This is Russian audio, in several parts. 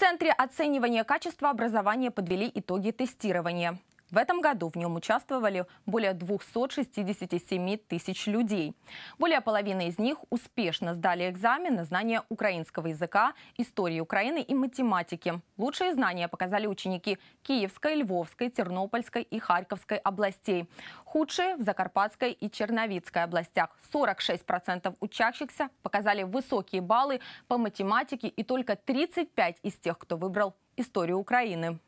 В Центре оценивания качества образования подвели итоги тестирования. В этом году в нем участвовали более 267 тысяч людей. Более половины из них успешно сдали экзамен на знание украинского языка, истории Украины и математики. Лучшие знания показали ученики Киевской, Львовской, Тернопольской и Харьковской областей. Худшие в Закарпатской и Черновицкой областях. 46% учащихся показали высокие баллы по математике и только 35 из тех, кто выбрал историю Украины.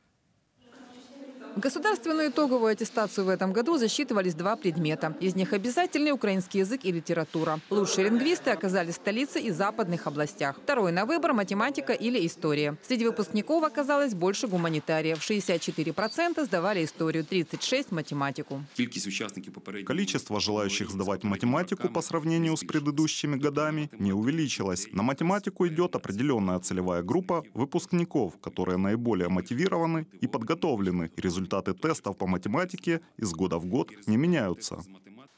Государственную итоговую аттестацию в этом году засчитывались два предмета. Из них обязательный украинский язык и литература. Лучшие лингвисты оказались в столице и западных областях. Второй на выбор – математика или история. Среди выпускников оказалось больше гуманитариев. 64% сдавали историю, 36% – математику. Количество желающих сдавать математику по сравнению с предыдущими годами не увеличилось. На математику идет определенная целевая группа выпускников, которые наиболее мотивированы и подготовлены. Результат результаты тестов по математике из года в год не меняются.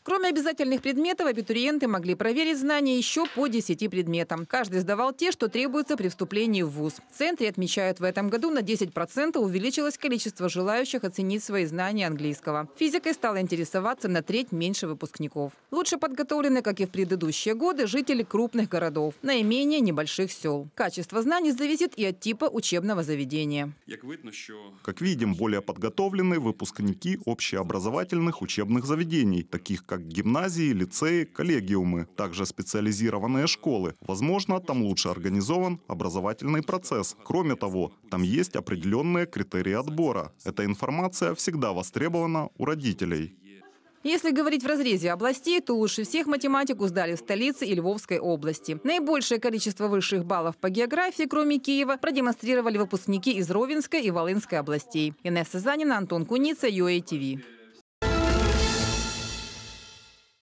Кроме обязательных предметов, абитуриенты могли проверить знания еще по 10 предметам. Каждый сдавал те, что требуется при вступлении в ВУЗ. В центре отмечают, в этом году на 10% увеличилось количество желающих оценить свои знания английского. Физикой стало интересоваться на треть меньше выпускников. Лучше подготовлены, как и в предыдущие годы, жители крупных городов, наименее небольших сел. Качество знаний зависит и от типа учебного заведения. Как видим, более подготовлены выпускники общеобразовательных учебных заведений, таких как как гимназии, лицеи, коллегиумы, также специализированные школы. Возможно, там лучше организован образовательный процесс. Кроме того, там есть определенные критерии отбора. Эта информация всегда востребована у родителей. Если говорить в разрезе областей, то лучше всех математику сдали в столице и Львовской области. Наибольшее количество высших баллов по географии, кроме Киева, продемонстрировали выпускники из Ровенской и Волынской областей. Инесса Занина, Антон Куница, ЮАТВ.